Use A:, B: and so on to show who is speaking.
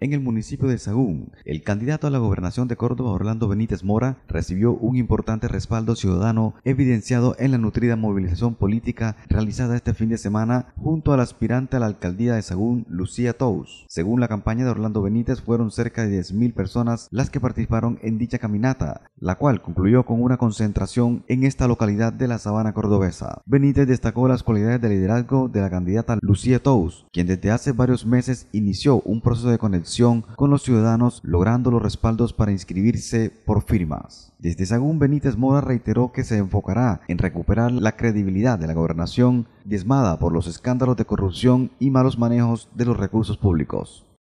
A: en el municipio de Sagún. El candidato a la gobernación de Córdoba, Orlando Benítez Mora, recibió un importante respaldo ciudadano evidenciado en la nutrida movilización política realizada este fin de semana junto al aspirante a la alcaldía de Sagún, Lucía Tous. Según la campaña de Orlando Benítez, fueron cerca de 10.000 personas las que participaron en dicha caminata, la cual concluyó con una concentración en esta localidad de la sabana cordobesa. Benítez destacó las cualidades de liderazgo de la candidata Lucía Tous, quien desde hace varios meses inició un proceso de conexión con los ciudadanos logrando los respaldos para inscribirse por firmas. Desde Sagún, Benítez Mora reiteró que se enfocará en recuperar la credibilidad de la gobernación diezmada por los escándalos de corrupción y malos manejos de los recursos públicos.